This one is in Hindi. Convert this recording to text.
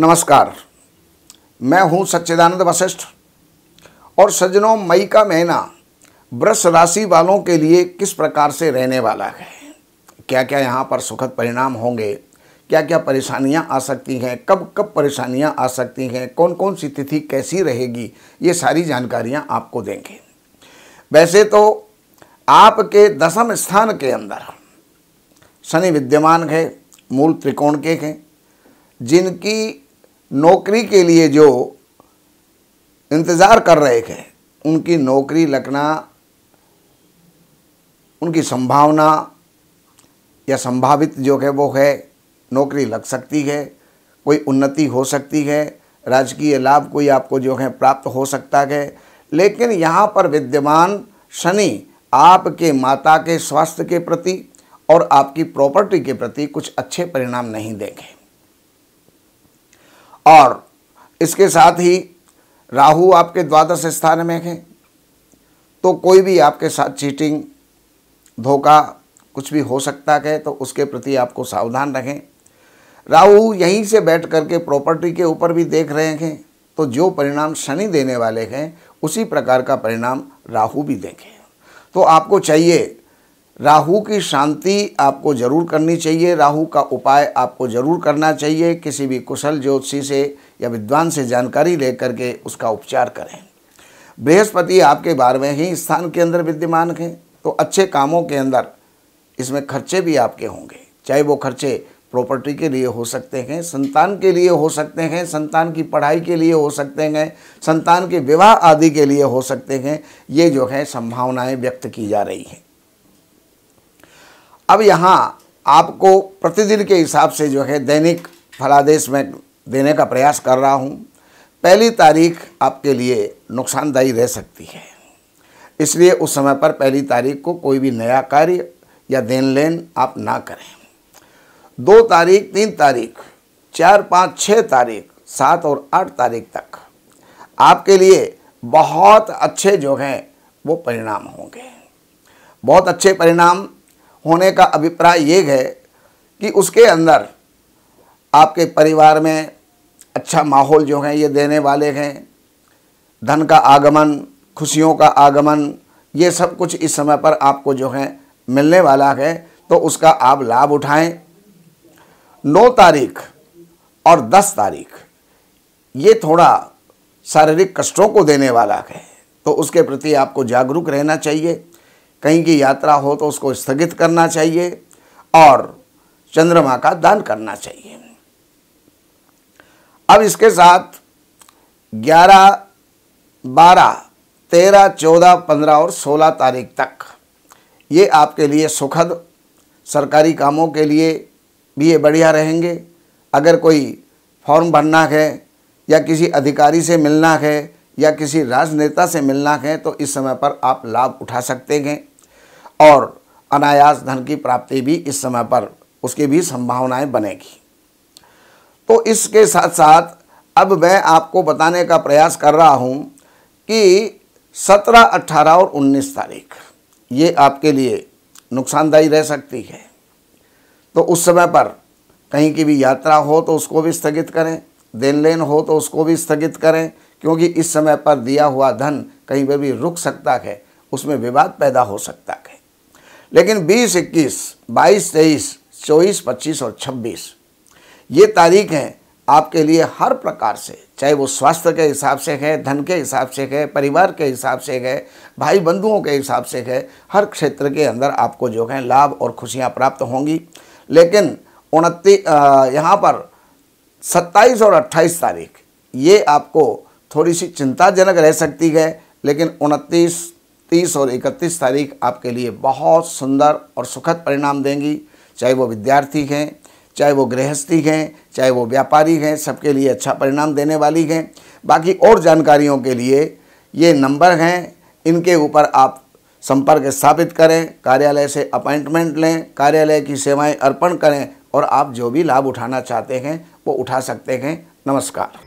नमस्कार मैं हूं सच्चिदानंद वशिष्ठ और सज्जनों मई का महीना वृष राशि वालों के लिए किस प्रकार से रहने वाला है क्या क्या यहाँ पर सुखद परिणाम होंगे क्या क्या परेशानियाँ आ सकती हैं कब कब परेशानियाँ आ सकती हैं कौन कौन सी तिथि कैसी रहेगी ये सारी जानकारियाँ आपको देंगे वैसे तो आपके दसम स्थान के अंदर शनि विद्यमान है मूल त्रिकोण के हैं जिनकी नौकरी के लिए जो इंतज़ार कर रहे थे उनकी नौकरी लगना उनकी संभावना या संभावित जो है वो है नौकरी लग सकती है कोई उन्नति हो सकती है राजकीय लाभ कोई आपको जो है प्राप्त हो सकता है लेकिन यहाँ पर विद्यमान शनि आपके माता के स्वास्थ्य के प्रति और आपकी प्रॉपर्टी के प्रति कुछ अच्छे परिणाम नहीं देंगे और इसके साथ ही राहु आपके द्वादश स्थान में है तो कोई भी आपके साथ चीटिंग धोखा कुछ भी हो सकता है तो उसके प्रति आपको सावधान रहें राहु यहीं से बैठ करके प्रॉपर्टी के ऊपर भी देख रहे हैं तो जो परिणाम शनि देने वाले हैं उसी प्रकार का परिणाम राहु भी देखें तो आपको चाहिए राहु की शांति आपको ज़रूर करनी चाहिए राहु का उपाय आपको ज़रूर करना चाहिए किसी भी कुशल ज्योतिषी से या विद्वान से जानकारी लेकर के उसका उपचार करें बृहस्पति आपके बारहवें ही स्थान के अंदर विद्यमान हैं तो अच्छे कामों के अंदर इसमें खर्चे भी आपके होंगे चाहे वो खर्चे प्रॉपर्टी के लिए हो सकते हैं संतान के लिए हो सकते हैं संतान की पढ़ाई के लिए हो सकते हैं संतान के विवाह आदि के लिए हो सकते हैं ये जो है संभावनाएं व्यक्त की जा रही हैं अब यहाँ आपको प्रतिदिन के हिसाब से जो है दैनिक फलादेश में देने का प्रयास कर रहा हूँ पहली तारीख आपके लिए नुकसानदायी रह सकती है इसलिए उस समय पर पहली तारीख को कोई भी नया कार्य या देन लेन आप ना करें दो तारीख तीन तारीख चार पाँच छः तारीख सात और आठ तारीख तक आपके लिए बहुत अच्छे जो हैं वो परिणाम होंगे बहुत अच्छे परिणाम होने का अभिप्राय ये है कि उसके अंदर आपके परिवार में अच्छा माहौल जो है ये देने वाले हैं धन का आगमन खुशियों का आगमन ये सब कुछ इस समय पर आपको जो है मिलने वाला है तो उसका आप लाभ उठाएं नौ तारीख और दस तारीख ये थोड़ा शारीरिक कष्टों को देने वाला है तो उसके प्रति आपको जागरूक रहना चाहिए कहीं की यात्रा हो तो उसको स्थगित करना चाहिए और चंद्रमा का दान करना चाहिए अब इसके साथ 11, 12, 13, 14, 15 और 16 तारीख तक ये आपके लिए सुखद सरकारी कामों के लिए भी ये बढ़िया रहेंगे अगर कोई फॉर्म भरना है या किसी अधिकारी से मिलना है या किसी राजनेता से मिलना है तो इस समय पर आप लाभ उठा सकते हैं और अनायास धन की प्राप्ति भी इस समय पर उसकी भी संभावनाएं बनेगी तो इसके साथ साथ अब मैं आपको बताने का प्रयास कर रहा हूं कि 17, 18 और 19 तारीख ये आपके लिए नुकसानदायी रह सकती है तो उस समय पर कहीं की भी यात्रा हो तो उसको भी स्थगित करें देन लेन हो तो उसको भी स्थगित करें क्योंकि इस समय पर दिया हुआ धन कहीं पर भी रुक सकता है उसमें विवाद पैदा हो सकता है लेकिन 20, 21, 22, 23, 24, 25 और 26 ये तारीख हैं आपके लिए हर प्रकार से चाहे वो स्वास्थ्य के हिसाब से है धन के हिसाब से है परिवार के हिसाब से है भाई बंधुओं के हिसाब से है हर क्षेत्र के अंदर आपको जो है लाभ और खुशियाँ प्राप्त होंगी लेकिन उनतीस यहाँ पर सत्ताईस और अट्ठाईस तारीख ये आपको थोड़ी सी चिंताजनक रह सकती है लेकिन उनतीस तीस और इकतीस तारीख आपके लिए बहुत सुंदर और सुखद परिणाम देंगी चाहे वो विद्यार्थी हैं चाहे वो गृहस्थी हैं चाहे वो व्यापारी हैं सबके लिए अच्छा परिणाम देने वाली हैं बाकी और जानकारियों के लिए ये नंबर हैं इनके ऊपर आप संपर्क स्थापित करें कार्यालय से अपॉइंटमेंट लें कार्यालय की सेवाएं अर्पण करें और आप जो भी लाभ उठाना चाहते हैं वो उठा सकते हैं नमस्कार